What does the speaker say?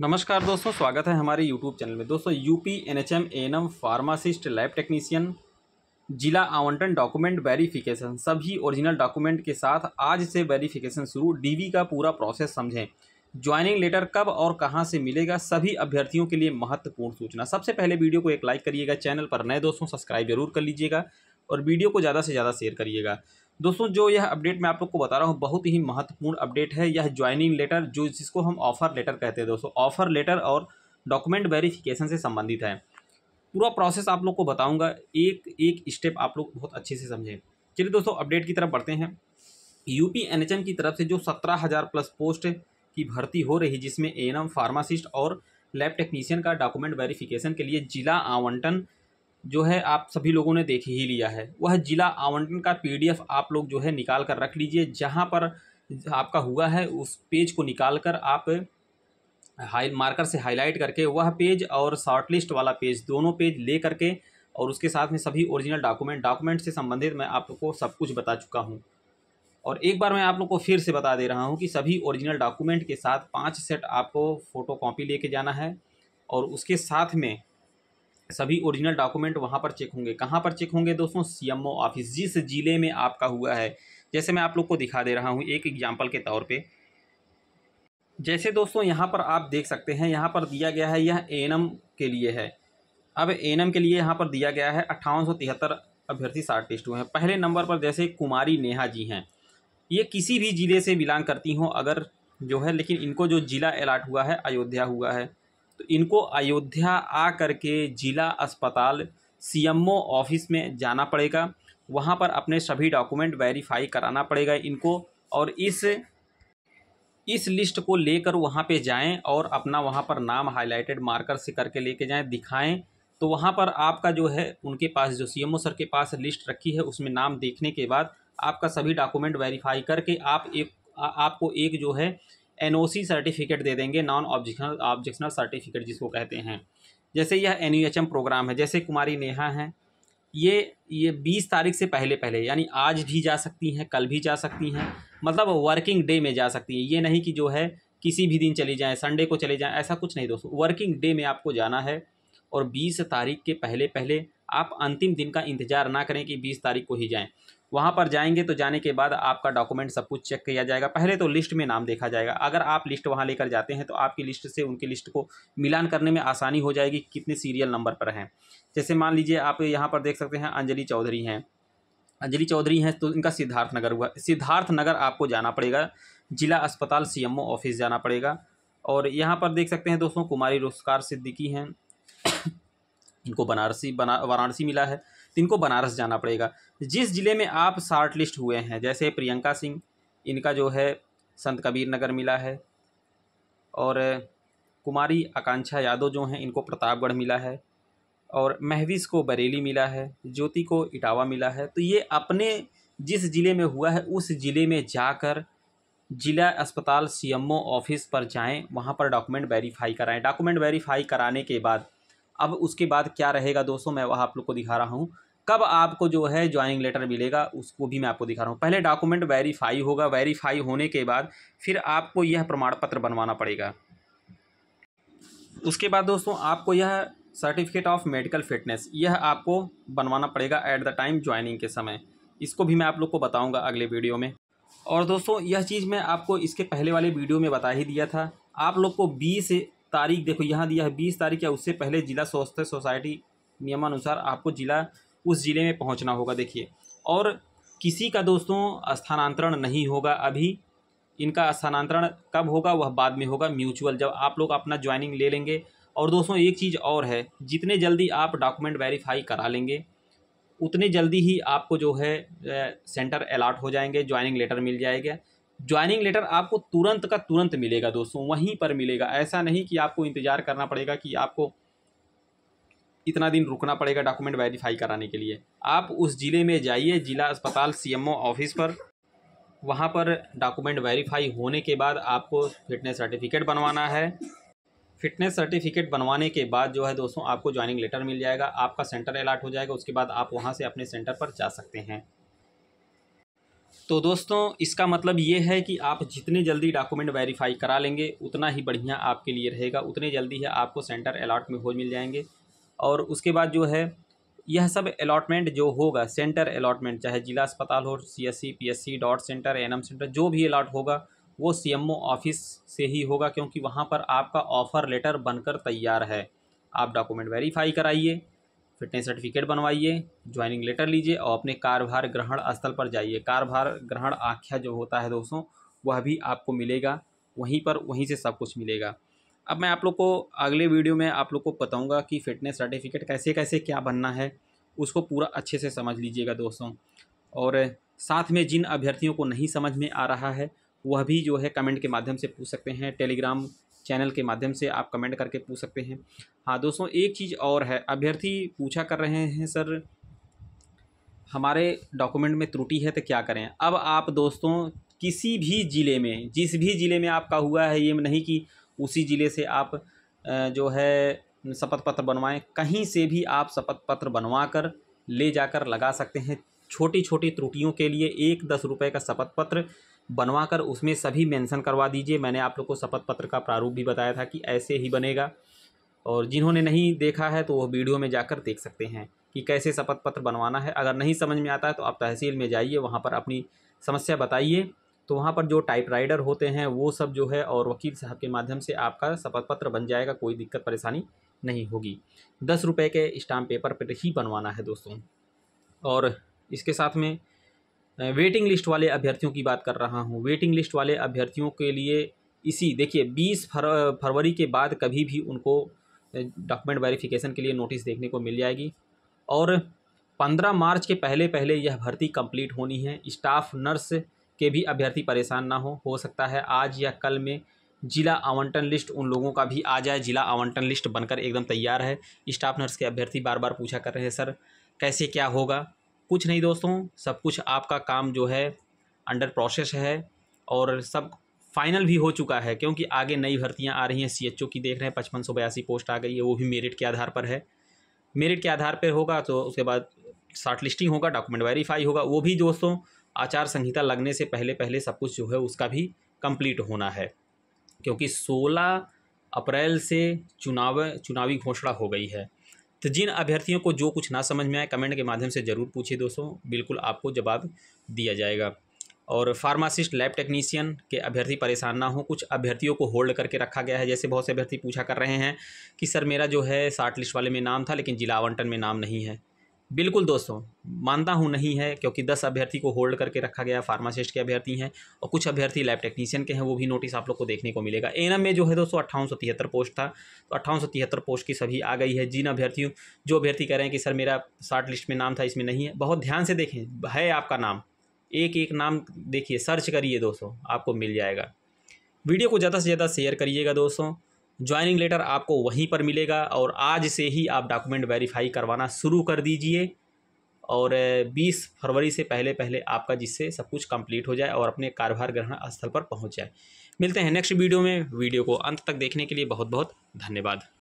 नमस्कार दोस्तों स्वागत है हमारे यूट्यूब चैनल में दोस्तों UP NHM M pharmacist lab technician जिला आवंटन डॉक्यूमेंट वेरिफिकेशन सभी ओरिजिनल डॉक्यूमेंट के साथ आज से वेरिफिकेशन शुरू डीवी का पूरा प्रोसेस समझें ज्वाइनिंग लेटर कब और कहां से मिलेगा सभी अभ्यर्थियों के लिए महत्वपूर्ण सूचना सबसे पहले वीडियो को एक लाइक करिएगा चैनल पर नए दोस्तों सब्सक्राइब जरूर कर लीजिएगा और वीडियो को ज़्यादा से ज़्यादा शेयर करिएगा दोस्तों जो यह अपडेट मैं आप लोग को बता रहा हूँ बहुत ही महत्वपूर्ण अपडेट है यह ज्वाइनिंग लेटर जो जिसको हम ऑफर लेटर कहते हैं दोस्तों ऑफर लेटर और डॉक्यूमेंट वेरिफिकेशन से संबंधित है पूरा प्रोसेस आप लोग को बताऊंगा एक एक स्टेप आप लोग बहुत अच्छे से समझें चलिए दोस्तों अपडेट की तरफ बढ़ते हैं यूपी एनएचएम की तरफ से जो सत्रह हज़ार प्लस पोस्ट की भर्ती हो रही जिसमें ए फार्मासिस्ट और लैब टेक्नीशियन का डॉक्यूमेंट वेरिफिकेशन के लिए जिला आवंटन जो है आप सभी लोगों ने देख ही लिया है वह जिला आवंटन का पीडीएफ आप लोग जो है निकाल कर रख लीजिए जहाँ पर आपका हुआ है उस पेज को निकाल कर आप हाई मार्कर से हाईलाइट करके वह पेज और शॉर्टलिस्ट वाला पेज दोनों पेज ले करके और उसके साथ में सभी ओरिजिनल डॉक्यूमेंट डॉक्यूमेंट से संबंधित मैं आप लोग को सब कुछ बता चुका हूँ और एक बार मैं आप लोग को फिर से बता दे रहा हूँ कि सभी ओरिजिनल डॉक्यूमेंट के साथ पाँच सेट आपको फ़ोटो कॉपी लेके जाना है और उसके साथ में सभी ओरिजिनल डॉक्यूमेंट वहाँ पर चेक होंगे कहाँ पर चेक होंगे दोस्तों सीएमओ ऑफिस जिस ज़िले में आपका हुआ है जैसे मैं आप लोग को दिखा दे रहा हूँ एक एग्जाम्पल के तौर पर जैसे दोस्तों यहाँ पर आप देख सकते हैं यहाँ पर दिया गया है यह एनम के लिए है अब एनम के लिए यहाँ पर दिया गया है अट्ठावन सौ तिहत्तर अभ्यर्थी शार्टिस्ट हुए हैं पहले नंबर पर जैसे कुमारी नेहा जी हैं ये किसी भी ज़िले से बिलोंग करती हों अगर जो है लेकिन इनको जो ज़िला अलाट हुआ है अयोध्या हुआ है तो इनको अयोध्या आ करके जिला अस्पताल सीएमओ ऑफिस में जाना पड़ेगा वहाँ पर अपने सभी डॉक्यूमेंट वेरीफाई कराना पड़ेगा इनको और इस इस लिस्ट को लेकर वहाँ पे जाएं और अपना वहाँ पर नाम हाईलाइटेड मार्कर से करके लेके जाएं दिखाएं तो वहाँ पर आपका जो है उनके पास जो सी सर के पास लिस्ट रखी है उसमें नाम देखने के बाद आपका सभी डॉक्यूमेंट वेरीफाई करके आप एक आपको एक जो है एन सर्टिफिकेट दे देंगे नॉन ऑब्जेक्शनल ऑब्जेक्शनल सर्टिफिकेट जिसको कहते हैं जैसे यह एन प्रोग्राम है जैसे कुमारी नेहा हैं ये ये बीस तारीख से पहले पहले यानी आज भी जा सकती हैं कल भी जा सकती हैं मतलब वर्किंग डे में जा सकती हैं ये नहीं कि जो है किसी भी दिन चली जाएँ संडे को चले जाएँ ऐसा कुछ नहीं दोस्तों वर्किंग डे में आपको जाना है और बीस तारीख के पहले पहले आप अंतिम दिन का इंतज़ार ना करें कि बीस तारीख को ही जाएँ वहाँ पर जाएंगे तो जाने के बाद आपका डॉक्यूमेंट सब कुछ चेक किया जाएगा पहले तो लिस्ट में नाम देखा जाएगा अगर आप लिस्ट वहाँ लेकर जाते हैं तो आपकी लिस्ट से उनकी लिस्ट को मिलान करने में आसानी हो जाएगी कितने सीरियल नंबर पर हैं जैसे मान लीजिए आप यहाँ पर देख सकते हैं अंजलि चौधरी हैं अंजलि चौधरी हैं तो इनका सिद्धार्थ नगर हुआ सिद्धार्थ नगर आपको जाना पड़ेगा जिला अस्पताल सी ऑफिस जाना पड़ेगा और यहाँ पर देख सकते हैं दोस्तों कुमारी रोजगार सिद्दीकी हैं इनको बनारसी बना वाराणसी मिला है तो इनको बनारस जाना पड़ेगा जिस ज़िले में आप शार्ट लिस्ट हुए हैं जैसे प्रियंका सिंह इनका जो है संत कबीर नगर मिला है और कुमारी आकांक्षा यादव जो हैं इनको प्रतापगढ़ मिला है और महविस को बरेली मिला है ज्योति को इटावा मिला है तो ये अपने जिस ज़िले में हुआ है उस ज़िले में जाकर जिला अस्पताल सीएमओ ऑफिस पर जाएं वहाँ पर डॉक्यूमेंट वेरीफाई कराएं डॉक्यूमेंट वेरीफाई कराने के बाद अब उसके बाद क्या रहेगा दोस्तों मैं वह आप लोग को दिखा रहा हूँ कब आपको जो है ज्वाइनिंग लेटर मिलेगा उसको भी मैं आपको दिखा रहा हूँ पहले डॉक्यूमेंट वेरीफाई होगा वेरीफाई होने के बाद फिर आपको यह प्रमाण पत्र बनवाना पड़ेगा उसके बाद दोस्तों आपको यह सर्टिफिकेट ऑफ मेडिकल फिटनेस यह आपको बनवाना पड़ेगा एट द टाइम ज्वाइनिंग के समय इसको भी मैं आप लोग को बताऊँगा अगले वीडियो में और दोस्तों यह चीज़ मैं आपको इसके पहले वाले वीडियो में बता ही दिया था आप लोग को बीस तारीख देखो यहाँ दिया है बीस तारीख या उससे पहले जिला स्वास्थ्य सोसाइटी नियमानुसार आपको जिला उस ज़िले में पहुँचना होगा देखिए और किसी का दोस्तों स्थानांतरण नहीं होगा अभी इनका स्थानांतरण कब होगा वह बाद में होगा म्यूचुअल जब आप लोग अपना ज्वाइनिंग ले लेंगे और दोस्तों एक चीज़ और है जितने जल्दी आप डॉक्यूमेंट वेरीफाई करा लेंगे उतने जल्दी ही आपको जो है सेंटर अलाट हो जाएंगे ज्वाइनिंग लेटर मिल जाएगा ज्वाइनिंग लेटर आपको तुरंत का तुरंत मिलेगा दोस्तों वहीं पर मिलेगा ऐसा नहीं कि आपको इंतज़ार करना पड़ेगा कि आपको इतना दिन रुकना पड़ेगा डॉक्यूमेंट वेरीफाई कराने के लिए आप उस ज़िले में जाइए ज़िला अस्पताल सीएमओ ऑफिस पर वहाँ पर डॉक्यूमेंट वेरीफाई होने के बाद आपको फिटनेस सर्टिफिकेट बनवाना है फिटनेस सर्टिफिकेट बनवाने के बाद जो है दोस्तों आपको ज्वाइनिंग लेटर मिल जाएगा आपका सेंटर अलाट हो जाएगा उसके बाद आप वहाँ से अपने सेंटर पर जा सकते हैं तो दोस्तों इसका मतलब ये है कि आप जितने जल्दी डॉक्यूमेंट वेरीफाई करा लेंगे उतना ही बढ़िया आपके लिए रहेगा उतने जल्दी ही आपको सेंटर अलाट में हो मिल जाएंगे और उसके बाद जो है यह सब अलाटमेंट जो होगा सेंटर अलाटमेंट चाहे जिला अस्पताल हो C S C P S C dot centre N M centre जो भी अलाट होगा वो सी एम ओ ऑफिस से ही होगा क्योंकि वहाँ पर आपका ऑफ़र लेटर बनकर तैयार है आप डॉक्यूमेंट वेरीफाई कराइए फिटनेस सर्टिफिकेट बनवाइए ज्वाइनिंग लेटर लीजिए और अपने कारभार ग्रहण स्थल पर जाइए कारभार ग्रहण आख्या जो होता है दोस्तों वह भी आपको मिलेगा वहीं पर वहीं से सब कुछ मिलेगा अब मैं आप लोग को अगले वीडियो में आप लोग को बताऊंगा कि फ़िटनेस सर्टिफिकेट कैसे कैसे क्या बनना है उसको पूरा अच्छे से समझ लीजिएगा दोस्तों और साथ में जिन अभ्यर्थियों को नहीं समझ में आ रहा है वह भी जो है कमेंट के माध्यम से पूछ सकते हैं टेलीग्राम चैनल के माध्यम से आप कमेंट करके पूछ सकते हैं हाँ दोस्तों एक चीज़ और है अभ्यर्थी पूछा कर रहे हैं सर हमारे डॉक्यूमेंट में त्रुटि है तो क्या करें अब आप दोस्तों किसी भी ज़िले में जिस भी ज़िले में आपका हुआ है ये नहीं कि उसी ज़िले से आप जो है शपथ पत्र बनवाएं कहीं से भी आप शपथ पत्र बनवा कर ले जाकर लगा सकते हैं छोटी छोटी त्रुटियों के लिए एक दस रुपये का शपथ पत्र बनवा कर उसमें सभी मेंशन करवा दीजिए मैंने आप लोग को शपथ पत्र का प्रारूप भी बताया था कि ऐसे ही बनेगा और जिन्होंने नहीं देखा है तो वह वीडियो में जाकर देख सकते हैं कि कैसे शपथ पत्र बनवाना है अगर नहीं समझ में आता है तो आप तहसील में जाइए वहाँ पर अपनी समस्या बताइए तो वहाँ पर जो राइडर होते हैं वो सब जो है और वकील साहब के माध्यम से आपका शपथ पत्र बन जाएगा कोई दिक्कत परेशानी नहीं होगी दस रुपये के स्टाम्प पेपर पर ही बनवाना है दोस्तों और इसके साथ में वेटिंग लिस्ट वाले अभ्यर्थियों की बात कर रहा हूँ वेटिंग लिस्ट वाले अभ्यर्थियों के लिए इसी देखिए बीस फर फरवरी के बाद कभी भी उनको डॉक्यूमेंट वेरिफिकेशन के लिए नोटिस देखने को मिल जाएगी और पंद्रह मार्च के पहले पहले यह भर्ती कंप्लीट होनी है स्टाफ नर्स के भी अभ्यर्थी परेशान ना हो हो सकता है आज या कल में जिला आवंटन लिस्ट उन लोगों का भी आ जाए जिला आवंटन लिस्ट बनकर एकदम तैयार है स्टाफ नर्स के अभ्यर्थी बार बार पूछा कर रहे हैं सर कैसे क्या होगा कुछ नहीं दोस्तों सब कुछ आपका काम जो है अंडर प्रोसेस है और सब फाइनल भी हो चुका है क्योंकि आगे नई भर्तियां आ रही हैं सी की देख रहे हैं पचपन सौ बयासी पोस्ट आ गई है वो भी मेरिट के आधार पर है मेरिट के आधार पर होगा तो उसके बाद शार्ट लिस्टिंग होगा डॉक्यूमेंट वेरीफाई होगा वो भी दोस्तों आचार संहिता लगने से पहले पहले सब कुछ जो है उसका भी कंप्लीट होना है क्योंकि सोलह अप्रैल से चुनाव चुनावी घोषणा हो गई है तो जिन अभ्यर्थियों को जो कुछ ना समझ में आए कमेंट के माध्यम से ज़रूर पूछिए दोस्तों बिल्कुल आपको जवाब दिया जाएगा और फार्मासिस्ट लैब टेक्नीशियन के अभ्यर्थी परेशान ना हो कुछ अभ्यर्थियों को होल्ड करके रखा गया है जैसे बहुत से अभ्यर्थी पूछा कर रहे हैं कि सर मेरा जो है शार्ट लिस्ट वाले में नाम था लेकिन जिला आवंटन में नाम नहीं है बिल्कुल दोस्तों मानता हूँ नहीं है क्योंकि दस अभ्यर्थी को होल्ड करके रखा गया फार्मासिस्ट के अभ्यर्थी हैं और कुछ अभ्यर्थी लैब टेक्नीशियन के हैं वो भी नोटिस आप लोग को देखने को मिलेगा एन में जो है दोस्तों अट्ठावन सौ तिहत्तर पोस्ट था तो अट्ठावन सौ तिहत्तर पोस्ट की सभी आ गई है जिन अभ्यर्थियों जो अभ्यर्थी कह रहे हैं कि सर मेरा शार्ट लिस्ट में नाम था इसमें नहीं है बहुत ध्यान से देखें है आपका नाम एक एक नाम देखिए सर्च करिए दोस्तों आपको मिल जाएगा वीडियो को ज़्यादा से ज़्यादा शेयर करिएगा दोस्तों ज्वाइनिंग लेटर आपको वहीं पर मिलेगा और आज से ही आप डॉक्यूमेंट वेरीफाई करवाना शुरू कर दीजिए और 20 फरवरी से पहले पहले आपका जिससे सब कुछ कंप्लीट हो जाए और अपने कारभार ग्रहण स्थल पर पहुंच जाए मिलते हैं नेक्स्ट वीडियो में वीडियो को अंत तक देखने के लिए बहुत बहुत धन्यवाद